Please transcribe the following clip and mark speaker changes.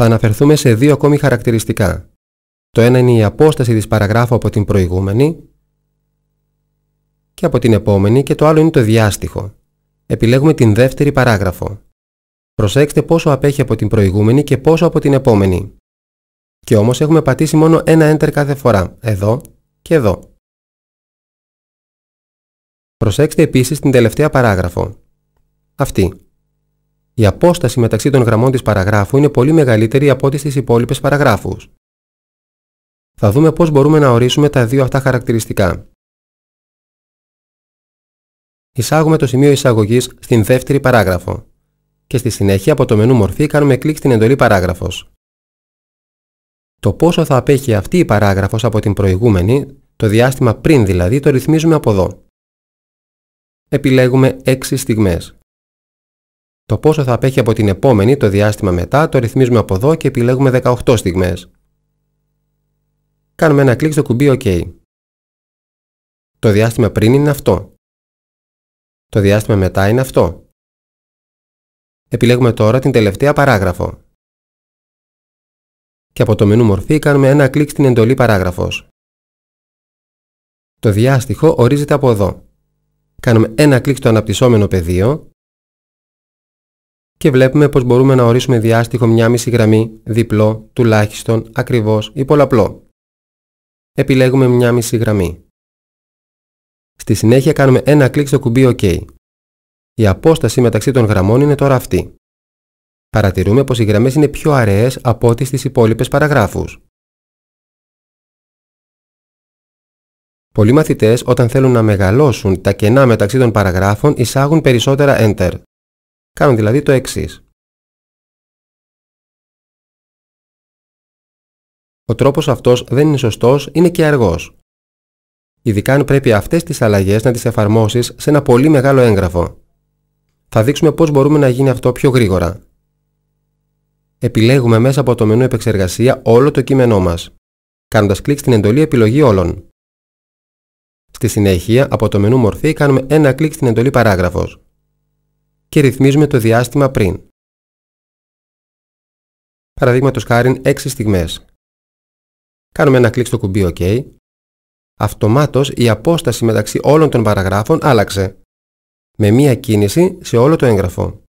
Speaker 1: θα αναφερθούμε σε δύο ακόμη χαρακτηριστικά.
Speaker 2: Το ένα είναι η απόσταση της παραγράφου από την προηγούμενη και από την επόμενη και το άλλο είναι το διάστοιχο. Επιλέγουμε την δεύτερη παράγραφο. Προσέξτε πόσο απέχει από την προηγούμενη και πόσο από την επόμενη. Και όμως έχουμε πατήσει μόνο ένα Enter κάθε φορά, εδώ και εδώ. Προσέξτε επίσης την τελευταία παράγραφο. Αυτή η απόσταση μεταξύ των γραμμών της παραγράφου είναι πολύ μεγαλύτερη από ό,τι στις υπόλοιπες παραγράφους. Θα δούμε πώς μπορούμε να ορίσουμε τα δύο αυτά χαρακτηριστικά. Εισάγουμε το σημείο εισαγωγής στην δεύτερη παράγραφο και στη συνέχεια από το μενού μορφή κάνουμε κλικ στην εντολή παράγραφος. Το πόσο θα απέχει αυτή η παράγραφος από την προηγούμενη, το διάστημα πριν δηλαδή, το ρυθμίζουμε από εδώ. Επιλέγουμε 6 στιγμές. Το πόσο θα απέχει από την επόμενη το διάστημα μετά το ρυθμίζουμε από εδώ και επιλέγουμε 18 στιγμές. Κάνουμε ένα κλικ στο κουμπί OK. Το διάστημα
Speaker 1: πριν είναι αυτό. Το διάστημα μετά είναι αυτό. Επιλέγουμε τώρα την τελευταία παράγραφο. Και από το μενού
Speaker 2: μορφή κάνουμε ένα κλικ στην εντολή παράγραφος. Το διάστιχο ορίζεται από εδώ. Κάνουμε ένα κλικ στο αναπτυσσόμενο πεδίο και βλέπουμε πως μπορούμε να ορίσουμε διάστιχο μια μισή γραμμή, διπλό, τουλάχιστον, ακριβώς ή πολλαπλό. Επιλέγουμε μια μισή γραμμή. Στη συνέχεια κάνουμε ένα κλικ στο κουμπί OK. Η απόσταση μεταξύ των γραμμών είναι τώρα αυτή. Παρατηρούμε πως οι γραμμές είναι πιο αραιές από ό,τι στις υπόλοιπες παραγράφους.
Speaker 1: Πολλοί μαθητές όταν θέλουν να μεγαλώσουν τα κενά μεταξύ των παραγράφων εισάγουν περισσότερα Enter. Κάνουν δηλαδή το εξής.
Speaker 2: Ο τρόπος αυτός δεν είναι σωστός, είναι και αργός. Ειδικά αν πρέπει αυτές τις αλλαγές να τις εφαρμόσεις σε ένα πολύ μεγάλο έγγραφο. Θα δείξουμε πώς μπορούμε να γίνει αυτό πιο γρήγορα. Επιλέγουμε μέσα από το μενού επεξεργασία όλο το κείμενό μας, κάνοντας κλικ στην εντολή επιλογή όλων. Στη συνέχεια, από το μενού μορφή κάνουμε ένα κλικ στην εντολή παράγραφος και ρυθμίζουμε το διάστημα πριν. Παραδείγματος χάρη 6 στιγμές. Κάνουμε ένα κλικ στο κουμπί OK. Αυτομάτως η απόσταση μεταξύ όλων των παραγράφων άλλαξε. Με μία κίνηση σε όλο το έγγραφο.